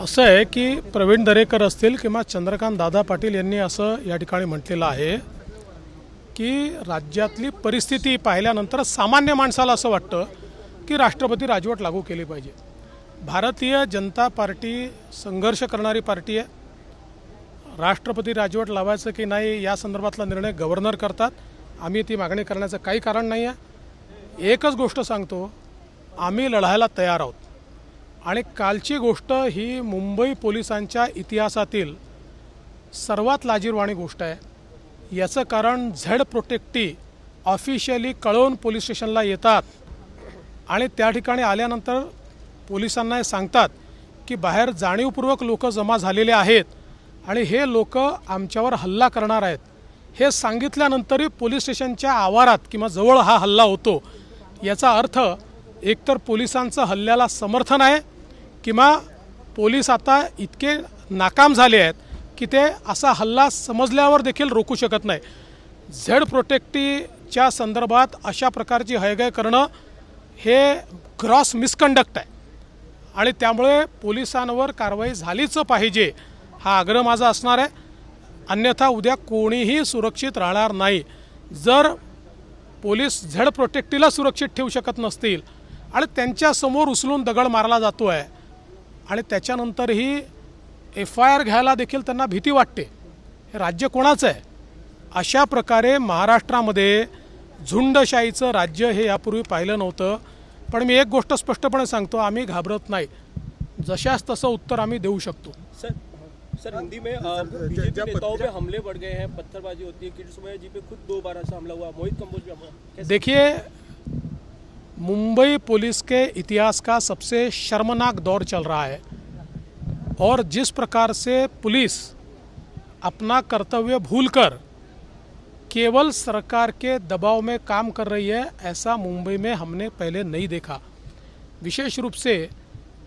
असं आहे की प्रवीण दरेकर असतील किंवा चंद्रकांत दादा पाटील यांनी असं या ठिकाणी म्हटलेलं आहे की राज्यातली परिस्थिती पाहिल्यानंतर सामान्य माणसाला असं वाटतं की राष्ट्रपती राजवट लागू केली पाहिजे भारतीय जनता पार्टी संघर्ष करणारी पार्टी आहे राष्ट्रपती राजवट लावायचं की नाही या संदर्भातला निर्णय गव्हर्नर करतात आम्ही ती मागणी करण्याचं काही कारण नाही आहे एकच गोष्ट सांगतो आम्ही लढायला तयार आहोत आणि कालची गोष्ट ही मुंबई पोलिसांच्या इतिहासातील सर्वात लाजीरवाणी गोष्ट आहे याचं कारण झेड प्रोटेक्टी ऑफिशियली कळवून पोलीस स्टेशनला येतात आणि त्या ठिकाणी आल्यानंतर पोलिसांना सांगतात की बाहेर जाणीवपूर्वक लोक जमा झालेले आहेत आणि हे लोक आमच्यावर हल्ला करणार आहेत हे सांगितल्यानंतरही पोलीस स्टेशनच्या आवारात किंवा जवळ हा हल्ला होतो याचा अर्थ एकतर पोलिसांचं हल्ल्याला समर्थन आहे किंवा पोलीस आता इतके नाकाम झाले आहेत की ते असा हल्ला समजल्यावर देखील रोखू शकत नाही झेड प्रोटेक्टीच्या संदर्भात अशा प्रकारची हयगय करणं हे क्रॉस मिसकंडक्ट आहे आणि त्यामुळे पोलिसांवर कारवाई झालीच पाहिजे हा आग्रह माझा असणार आहे अन्यथा उद्या कोणीही सुरक्षित राहणार नाही जर पोलीस झेड प्रोटेक्टीला सुरक्षित ठेवू शकत नसतील आणि त्यांच्यासमोर उचलून दगड मारला जातो आहे आणि त्याच्यानंतरही एफ आय आर घ्यायला देखील त्यांना भीती वाटते हे राज्य कोणाचं आहे अशा प्रकारे महाराष्ट्रामध्ये झुंडशाहीचं राज्य हे यापूर्वी पाहिलं नव्हतं पण मी एक गोष्ट स्पष्टपणे सांगतो आम्ही घाबरत नाही जशास तसं उत्तर आम्ही देऊ शकतो सर सर हिंदी में बीजेपी नेताओं पे हमले बढ़ गए हैं पत्थरबाजी होती है पे खुद दो हमला हुआ मोहित कंबोज भी देखिए मुंबई पुलिस के इतिहास का सबसे शर्मनाक दौर चल रहा है और जिस प्रकार से पुलिस अपना कर्तव्य भूलकर केवल सरकार के दबाव में काम कर रही है ऐसा मुंबई में हमने पहले नहीं देखा विशेष रूप से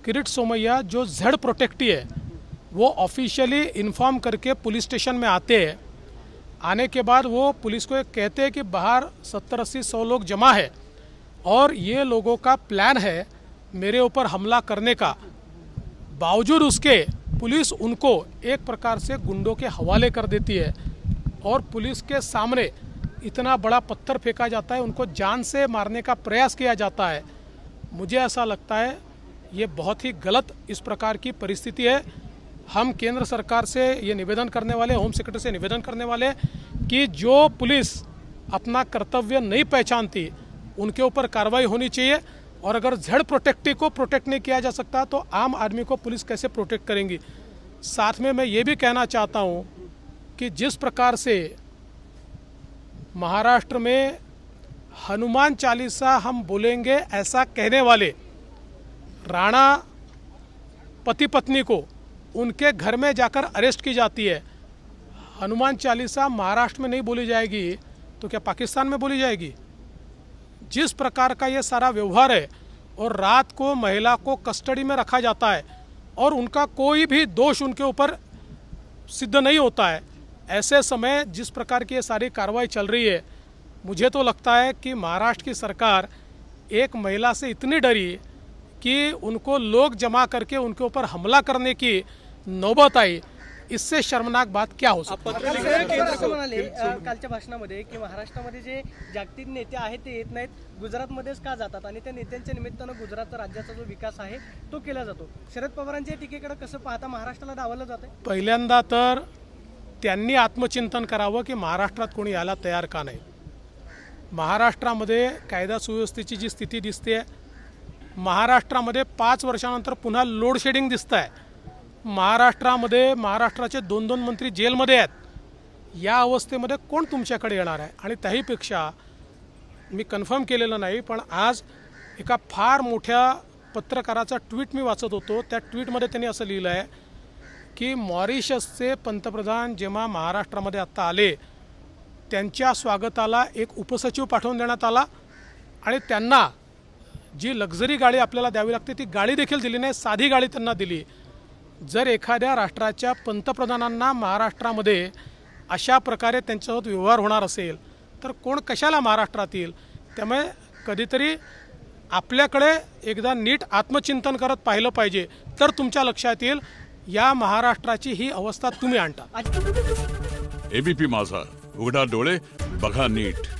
किरीट सोमैया जो जेड प्रोटेक्टी है वो ऑफिशियली इन्फॉर्म करके पुलिस स्टेशन में आते हैं आने के बाद वो पुलिस को कहते हैं कि बाहर सत्तर अस्सी सौ लोग जमा है और ये लोगों का प्लान है मेरे ऊपर हमला करने का बावजूद उसके पुलिस उनको एक प्रकार से गुंडों के हवाले कर देती है और पुलिस के सामने इतना बड़ा पत्थर फेंका जाता है उनको जान से मारने का प्रयास किया जाता है मुझे ऐसा लगता है ये बहुत ही गलत इस प्रकार की परिस्थिति है हम केंद्र सरकार से ये निवेदन करने वाले होम सेक्रेटरी से निवेदन करने वाले कि जो पुलिस अपना कर्तव्य नहीं पहचानती उनके ऊपर कार्रवाई होनी चाहिए और अगर झड़ प्रोटेक्टिव को प्रोटेक्ट नहीं किया जा सकता तो आम आदमी को पुलिस कैसे प्रोटेक्ट करेंगी साथ में मैं ये भी कहना चाहता हूँ कि जिस प्रकार से महाराष्ट्र में हनुमान चालीसा हम बोलेंगे ऐसा कहने वाले राणा पति पत्नी को उनके घर में जाकर अरेस्ट की जाती है हनुमान चालीसा महाराष्ट्र में नहीं बोली जाएगी तो क्या पाकिस्तान में बोली जाएगी जिस प्रकार का ये सारा व्यवहार है और रात को महिला को कस्टडी में रखा जाता है और उनका कोई भी दोष उनके ऊपर सिद्ध नहीं होता है ऐसे समय जिस प्रकार की ये सारी कार्रवाई चल रही है मुझे तो लगता है कि महाराष्ट्र की सरकार एक महिला से इतनी डरी कि उनको लोग जमा करके उनके ऊपर हमला करने की नौबत आई इससे शर्मनाक बात क्या हो म्हणाले कालच्या भाषणामध्ये की महाराष्ट्रामध्ये जे जागतिक नेते आहेत ते येत नाहीत गुजरातमध्येच का जातात आणि त्या नेत्यांच्या निमित्तानं गुजरात राज्याचा जो विकास आहे तो केला जातो शरद पवारांच्या टीकेकडे कसं पाहता महाराष्ट्राला जात जातं पहिल्यांदा तर त्यांनी आत्मचिंतन करावं की महाराष्ट्रात कोणी यायला तयार का नाही महाराष्ट्रामध्ये कायदा सुव्यवस्थेची जी स्थिती दिसते महाराष्ट्रामध्ये पाच वर्षानंतर पुन्हा लोडशेडिंग दिसतं आहे महाराष्ट्रामध्ये महाराष्ट्राचे दोन दोन मंत्री जेलमध्ये आहेत या अवस्थेमध्ये कोण तुमच्याकडे येणार आहे आणि त्याहीपेक्षा मी कन्फर्म केलेलं नाही पण आज एका फार मोठ्या पत्रकाराचा ट्विट मी वाचत होतो त्या ट्विटमध्ये त्यांनी असं लिहिलं आहे की मॉरिशसचे पंतप्रधान जेव्हा महाराष्ट्रामध्ये आत्ता आले त्यांच्या स्वागताला एक उपसचिव पाठवून देण्यात आला आणि त्यांना जी लक्झरी गाडी आपल्याला द्यावी लागते ती गाडी देखील दिली नाही साधी गाडी त्यांना दिली जर एखाद्या राष्ट्राच्या पंतप्रधानांना महाराष्ट्रामध्ये अशा प्रकारे त्यांच्यासोबत व्यवहार होणार असेल तर कोण कशाला महाराष्ट्रात येईल त्यामुळे कधीतरी आपल्याकडे एकदा नीट आत्मचिंतन करत पाहिलं पाहिजे तर तुमच्या लक्षात येईल या महाराष्ट्राची ही अवस्था तुम्ही आणता एबीपी माझा उघडा डोळे बघा नीट